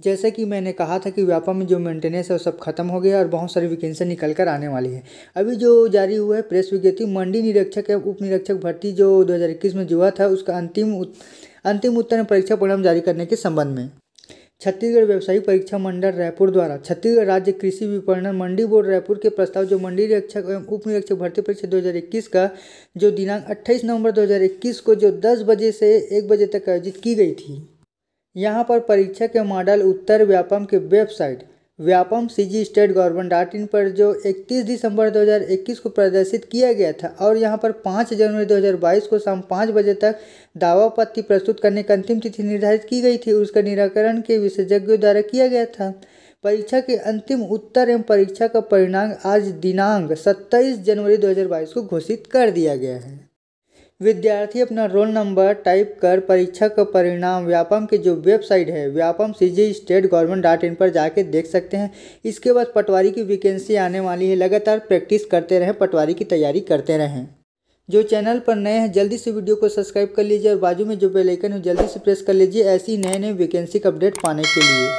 जैसे कि मैंने कहा था कि व्यापम में जो मेंटेनेंस है वो सब खत्म हो गया और बहुत सारी वैकेंसी निकल कर आने वाली है अभी जो जारी हुआ है प्रेस विज्ञप्ति मंडी निरीक्षक या उप निरीक्षक भर्ती जो 2021 में जुआ था उसका अंतिम अंतिम उत्तर परीक्षा परिणाम जारी करने के संबंध में छत्तीसगढ़ व्यावसायिक परीक्षा मंडल रायपुर द्वारा छत्तीसगढ़ राज्य कृषि विपणन मंडी बोर्ड रायपुर के प्रस्ताव जो मंडी निरीक्षक एवं उप निरीक्षक भर्ती परीक्षा 2021 का जो दिनांक 28 नवंबर 2021 को जो 10 बजे से 1 बजे तक आयोजित की गई थी यहाँ पर परीक्षा के मॉडल उत्तर व्यापम की website Vyapam C G state government dot in पर जो 31 दिसंबर 2021 को प्रदर्शित किया गया था और यहाँ पर 5 जनवरी 2022 को शाम पाँच बजे तक दावा पत्ति प्रस्तुत करने की अंतिम तिथि निर्धारित की गई थी उसका निराकरण के विशेषज्ञों द्वारा किया गया था परीक्षा के अंतिम उत्तर एवं परीक्षा का परिणाम आज दिनांक 27 जनवरी 2022 को घोषित कर दिया गया है विद्यार्थी अपना रोल नंबर टाइप कर परीक्षा का परिणाम व्यापम के जो वेबसाइट है Vyapam C G state government dot in पर जाके देख सकते हैं इसके बाद पटवारी की वैकेंसी आने वाली है लगातार प्रैक्टिस करते रहें पटवारी की तैयारी करते रहें जो चैनल पर नए हैं जल्दी से वीडियो को सब्सक्राइब कर लीजिए और बाजू में जो बेलाइकन है जल्दी से प्रेस कर लीजिए ऐसी नए नए वैकेंसी का अपडेट पाने के लिए